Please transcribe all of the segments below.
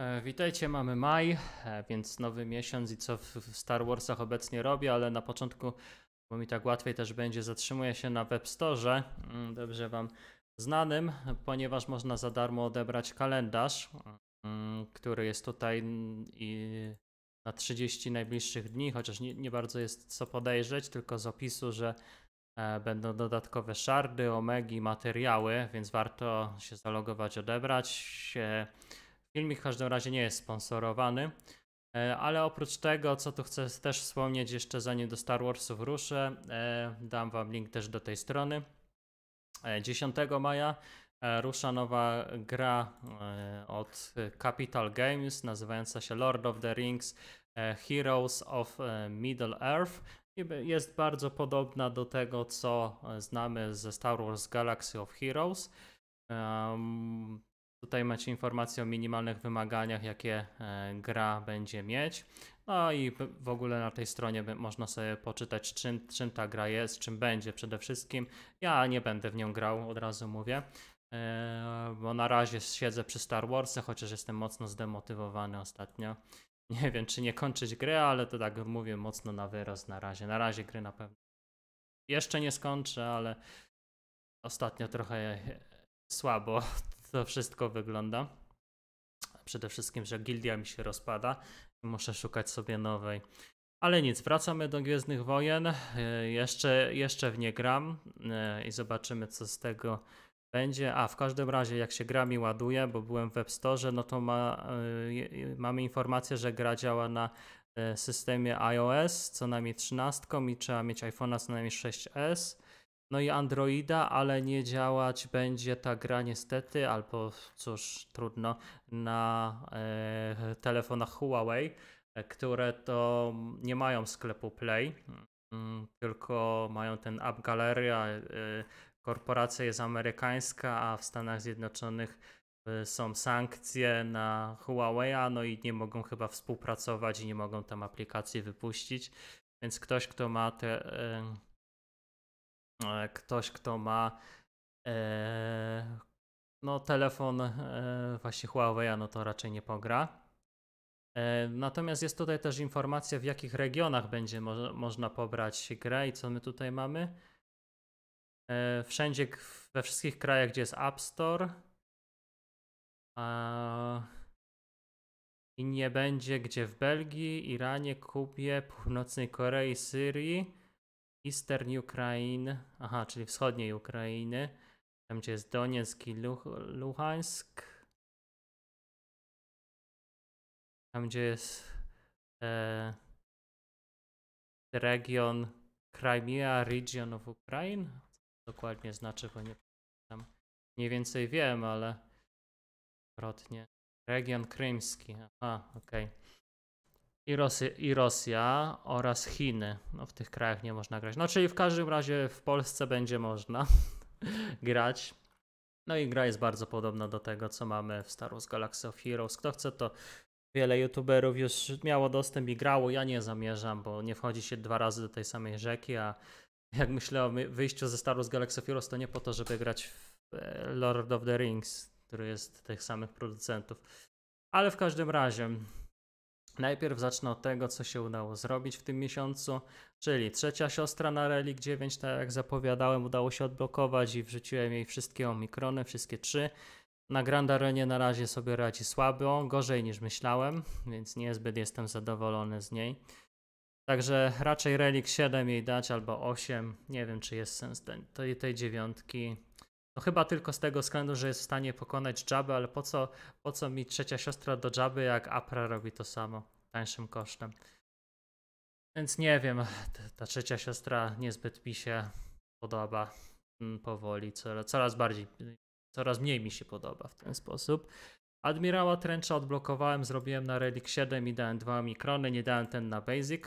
E, witajcie, mamy maj, e, więc nowy miesiąc i co w Star Warsach obecnie robię, ale na początku, bo mi tak łatwiej też będzie, zatrzymuję się na webstorze, mm, dobrze Wam znanym, ponieważ można za darmo odebrać kalendarz, mm, który jest tutaj i na 30 najbliższych dni, chociaż nie, nie bardzo jest co podejrzeć, tylko z opisu, że e, Będą dodatkowe szardy, omegi, materiały, więc warto się zalogować, odebrać. Filmik w każdym razie nie jest sponsorowany, e, ale oprócz tego, co tu chcę też wspomnieć jeszcze zanim do Star Warsów ruszę, e, dam wam link też do tej strony. 10 e, maja rusza nowa gra od Capital Games nazywająca się Lord of the Rings Heroes of Middle Earth. Jest bardzo podobna do tego, co znamy ze Star Wars Galaxy of Heroes. Tutaj macie informację o minimalnych wymaganiach, jakie e, gra będzie mieć. No i w ogóle na tej stronie można sobie poczytać, czym, czym ta gra jest, czym będzie przede wszystkim. Ja nie będę w nią grał, od razu mówię, e, bo na razie siedzę przy Star Warsie, chociaż jestem mocno zdemotywowany ostatnio. Nie wiem, czy nie kończyć gry, ale to tak mówię mocno na wyraz na razie. Na razie gry na pewno jeszcze nie skończę, ale ostatnio trochę e, słabo to wszystko wygląda. Przede wszystkim, że gildia mi się rozpada i muszę szukać sobie nowej. Ale nic, wracamy do Gwiezdnych Wojen. E, jeszcze, jeszcze w nie gram e, i zobaczymy, co z tego będzie. A w każdym razie, jak się gra mi ładuje, bo byłem w App Store, no to ma, e, mamy informację, że gra działa na systemie iOS co najmniej 13 i trzeba mieć iPhone'a co najmniej 6S no i Androida, ale nie działać będzie ta gra niestety, albo cóż, trudno, na e, telefonach Huawei, które to nie mają sklepu Play, mm, tylko mają ten App Gallery, e, korporacja jest amerykańska, a w Stanach Zjednoczonych e, są sankcje na Huawei, no i nie mogą chyba współpracować i nie mogą tam aplikacji wypuścić. Więc ktoś, kto ma te e, E, ktoś, kto ma e, no, telefon e, właśnie Huawei, no to raczej nie pogra. Natomiast jest tutaj też informacja, w jakich regionach będzie mo można pobrać grę i co my tutaj mamy. Wszędzie, we wszystkich krajach, gdzie jest App Store. I nie będzie gdzie w Belgii, Iranie, Kubie, Północnej Korei, Syrii, Eastern Ukraine, aha, czyli wschodniej Ukrainy, tam gdzie jest Donieck i Luh Luhansk, tam gdzie jest e, region Crimea, Region of Ukraine, co dokładnie znaczy, bo nie pamiętam. Mniej więcej wiem, ale odwrotnie. Region krymski, aha, okej. Okay. I, Rosy, I Rosja oraz Chiny. No, w tych krajach nie można grać. No czyli w każdym razie w Polsce będzie można grać. No i gra jest bardzo podobna do tego, co mamy w Star Wars Galaxy of Heroes. Kto chce, to wiele youtuberów już miało dostęp i grało. Ja nie zamierzam, bo nie wchodzi się dwa razy do tej samej rzeki, a jak myślę o wyjściu ze Star Wars Galaxy of Heroes, to nie po to, żeby grać w e, Lord of the Rings, który jest tych samych producentów. Ale w każdym razie, Najpierw zacznę od tego, co się udało zrobić w tym miesiącu, czyli trzecia siostra na Relic 9, tak jak zapowiadałem, udało się odblokować i wrzuciłem jej wszystkie omikrony, wszystkie trzy. Na Grand Arenie na razie sobie radzi słabo, gorzej niż myślałem, więc niezbyt jestem zadowolony z niej. Także raczej Relic 7 jej dać albo 8, nie wiem czy jest sens tej, tej dziewiątki, no chyba tylko z tego względu, że jest w stanie pokonać Jabę, ale po co, po co mi trzecia siostra do Jaby, jak Apra robi to samo tańszym kosztem. Więc nie wiem, ta trzecia siostra niezbyt mi się podoba mm, powoli, coraz bardziej, coraz mniej mi się podoba w ten sposób. Admirała Trencha odblokowałem, zrobiłem na Relic 7 i dałem dwa mikrony, nie dałem ten na Basic,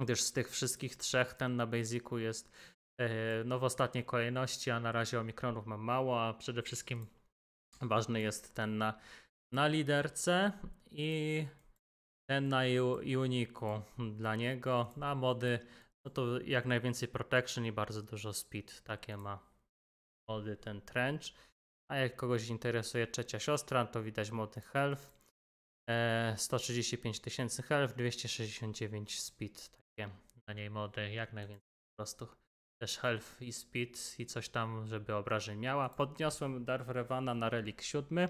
gdyż z tych wszystkich trzech ten na Basicu jest E, no w ostatniej kolejności, a na razie omikronów mam mało, a przede wszystkim ważny jest ten na, na liderce i ten na Uniku dla niego, na mody, no to jak najwięcej protection i bardzo dużo speed, takie ma mody ten trench. A jak kogoś interesuje trzecia siostra, to widać mody health, 135 e, tysięcy health, 269 speed, takie na niej mody, jak najwięcej po prostu też health i speed i coś tam, żeby obrażeń miała. Podniosłem Darth Revana na relik 7.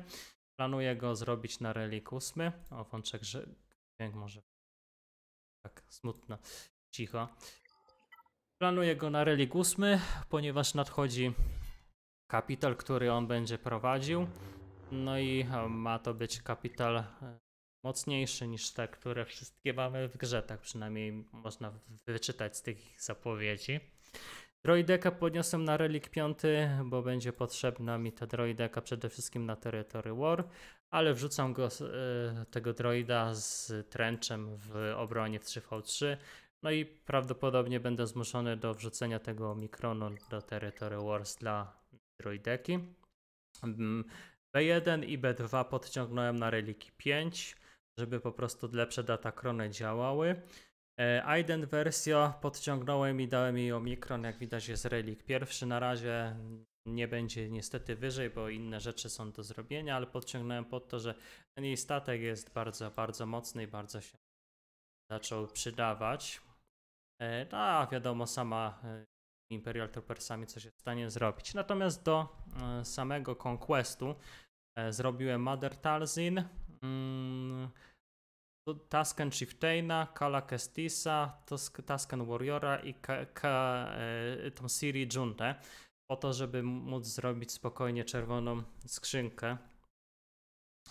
Planuję go zrobić na relik 8. O, wączek, że dźwięk może tak smutno, cicho. Planuję go na relik 8, ponieważ nadchodzi kapital, który on będzie prowadził. No i ma to być kapital e, mocniejszy niż te, które wszystkie mamy w grze, tak przynajmniej można wyczytać z tych zapowiedzi. Droideka podniosłem na relik 5, bo będzie potrzebna mi ta droideka przede wszystkim na terytory War, ale wrzucam go, e, tego droida z trenczem w obronie w 3v3. No i prawdopodobnie będę zmuszony do wrzucenia tego Mikronu do terytory Wars dla droideki. Mm, B1 i B2 podciągnąłem na reliki 5 żeby po prostu lepsze datakrony działały. E, ident wersja podciągnąłem i dałem jej omikron, jak widać jest relik pierwszy na razie, nie będzie niestety wyżej, bo inne rzeczy są do zrobienia, ale podciągnąłem pod to, że ten jej statek jest bardzo, bardzo mocny i bardzo się zaczął przydawać. E, no a wiadomo, sama e, Imperial Troopersami coś jest w stanie zrobić. Natomiast do samego Conquestu zrobiłem Mother Talzin, Mm, Tusken Chieftaina, Kala Kestisa, Tusken Warriora i K, K, e, tą Siri Junte po to, żeby móc zrobić spokojnie czerwoną skrzynkę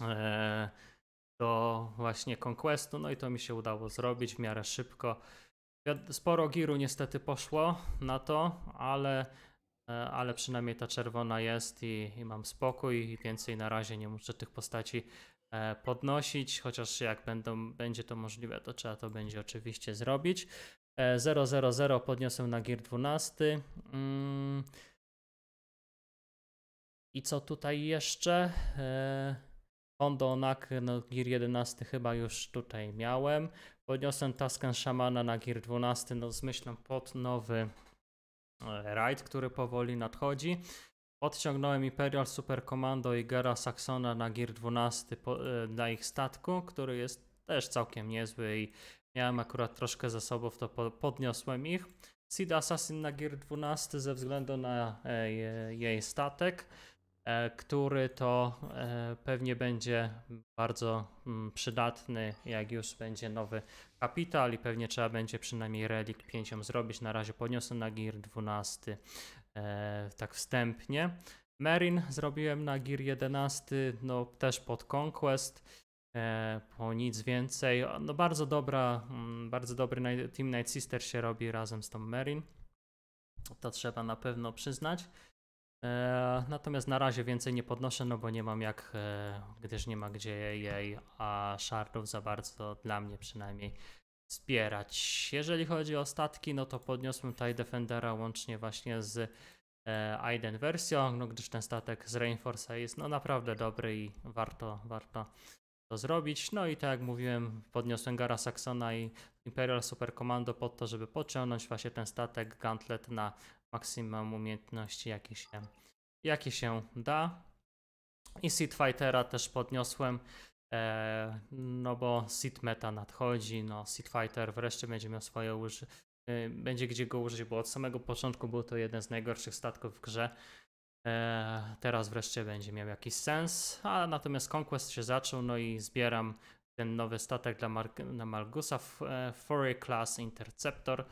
e, do właśnie Conquestu, no i to mi się udało zrobić w miarę szybko. Sporo giru niestety poszło na to, ale, e, ale przynajmniej ta czerwona jest i, i mam spokój i więcej na razie nie muszę tych postaci E, podnosić, chociaż jak będą, będzie to możliwe, to trzeba to będzie oczywiście zrobić. 000 e, podniosłem na gier 12. Mm. I co tutaj jeszcze? E, Hondo Onak, no, gier 11 chyba już tutaj miałem. Podniosłem Taskan Shamana na Gear 12, no z myślą pod nowy rajd, który powoli nadchodzi. Odciągnąłem Imperial Super Commando i Gera Saxona na Gear 12 e, na ich statku, który jest też całkiem niezły i miałem akurat troszkę zasobów, to podniosłem ich. Seed Assassin na Gear 12 ze względu na e, jej statek, e, który to pewnie będzie bardzo mm, przydatny, jak już będzie nowy kapital i pewnie trzeba będzie przynajmniej relik 5 zrobić. Na razie podniosę na Gear 12 e, tak wstępnie. Merin zrobiłem na Gear 11, no też pod Conquest, e, po nic więcej. No bardzo dobra, mm, bardzo dobry Team Night Sister się robi razem z tą Merin. To trzeba na pewno przyznać. E, natomiast na razie więcej nie podnoszę, no bo nie mam jak, e, gdyż nie ma gdzie jej, a szardów za bardzo, dla mnie przynajmniej, wspierać. Jeżeli chodzi o statki, no to podniosłem tutaj Defendera łącznie właśnie z e, Aiden wersją, no gdyż ten statek z Reinforce jest no naprawdę dobry i warto, warto to zrobić. No i tak jak mówiłem, podniosłem Gara Saxona i Imperial Super Commando po to, żeby pociągnąć właśnie ten statek Gauntlet na maksimum umiejętności, jakie się, jakie się da. I Seed Fightera też podniosłem E, no bo Seed Meta nadchodzi, no Seed Fighter wreszcie będzie miał swoje uży e, będzie gdzie go użyć, bo od samego początku był to jeden z najgorszych statków w grze. E, teraz wreszcie będzie miał jakiś sens, a natomiast Conquest się zaczął, no i zbieram ten nowy statek dla Mar- na Malgusa, Foray Class Interceptor.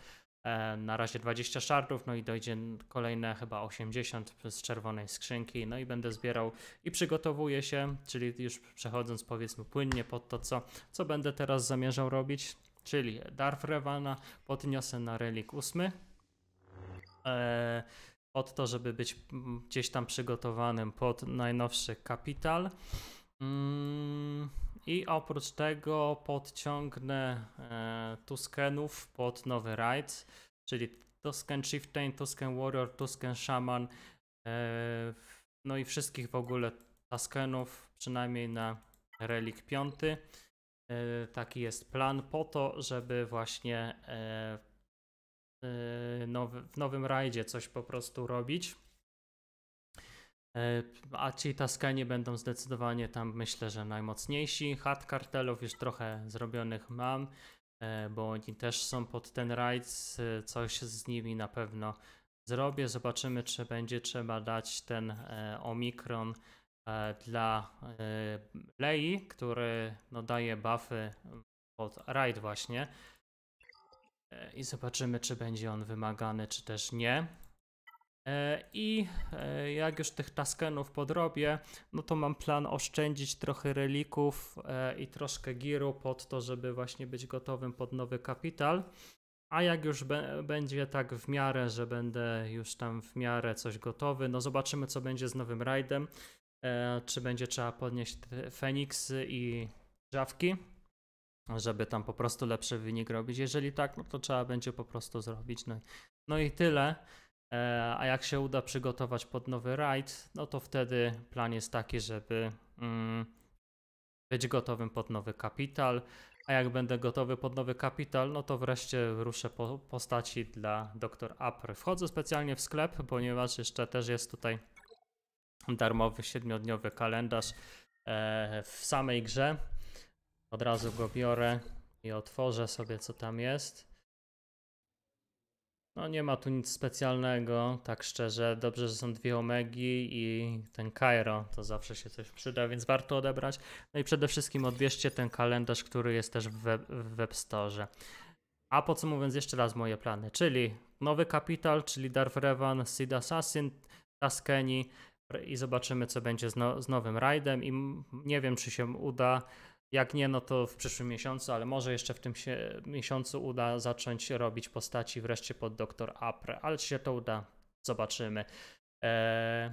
E, na razie 20 szardów, no i dojdzie kolejne chyba 80 z czerwonej skrzynki, no i będę zbierał i przygotowuję się, czyli już przechodząc powiedzmy płynnie pod to, co, co będę teraz zamierzał robić, czyli Darf Revana podniosę na relik 8, e, pod to, żeby być gdzieś tam przygotowanym pod najnowszy kapital. Mm, i oprócz tego podciągnę e, Tuskenów pod nowy raid, czyli Tusken Chieftain, Tusken Warrior, Tusken Shaman, e, no i wszystkich w ogóle Tuskenów, przynajmniej na relik 5. E, taki jest plan po to, żeby właśnie w nowym rajdzie coś po prostu robić. E, a ci Taskani będą zdecydowanie tam myślę, że najmocniejsi. Hat kartelów już trochę zrobionych mam, e, bo oni też są pod ten rajd. E, coś z nimi na pewno zrobię. Zobaczymy, czy będzie trzeba dać ten omikron dla Lei, który no, daje buffy pod raid właśnie. I zobaczymy, czy będzie on wymagany, czy też nie. E, I e, jak już tych taskenów podrobię, no to mam plan oszczędzić trochę relików e, i troszkę giru pod to, żeby właśnie być gotowym pod nowy kapital. A jak już będzie tak w miarę, że będę już tam w miarę coś gotowy, no zobaczymy co będzie z nowym rajdem. czy będzie trzeba podnieść Feniksy i drzawki, żeby tam po prostu lepszy wynik robić. Jeżeli tak, no to trzeba będzie po prostu zrobić. No, no i tyle. E, a jak się uda przygotować pod nowy rajd, no to wtedy plan jest taki, żeby mm, być gotowym pod nowy kapital. A jak będę gotowy pod nowy kapital, no to wreszcie ruszę po postaci dla Dr. Apr. Wchodzę specjalnie w sklep, ponieważ jeszcze też jest tutaj darmowy siedmiodniowy kalendarz e, w samej grze. Od razu go biorę i otworzę sobie, co tam jest. No nie ma tu nic specjalnego, tak szczerze. Dobrze, że są dwie Omegi i ten Cairo, to zawsze się coś przyda, więc warto odebrać. No i przede wszystkim odbierzcie ten kalendarz, który jest też w, web, w web store. A po co mówiąc jeszcze raz moje plany, czyli nowy kapital, czyli Darth Revan, Seed Assassin, Taskeni i zobaczymy co będzie z, no, z nowym rajdem i nie wiem czy się uda jak nie, no to w przyszłym miesiącu, ale może jeszcze w tym się, miesiącu uda zacząć robić postaci wreszcie pod Doktor Apre. Ale czy się to uda, zobaczymy. Eee,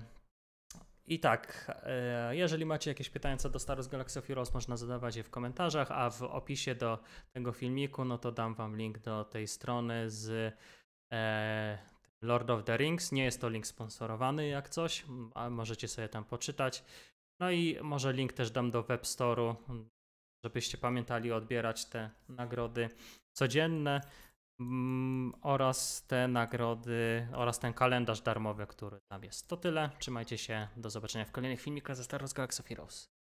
i tak, e, jeżeli macie jakieś pytania co do Star Wars Galaxy of Heroes, można zadawać je w komentarzach, a w opisie do tego filmiku, no to dam wam link do tej strony z e, Lord of the Rings. Nie jest to link sponsorowany jak coś, ale możecie sobie tam poczytać. No i może link też dam do webstoru, żebyście pamiętali odbierać te nagrody codzienne mm, oraz te nagrody oraz ten kalendarz darmowy, który tam jest. To tyle. Trzymajcie się. Do zobaczenia w kolejnych filmikach ze Star Wars Galaxy Heroes.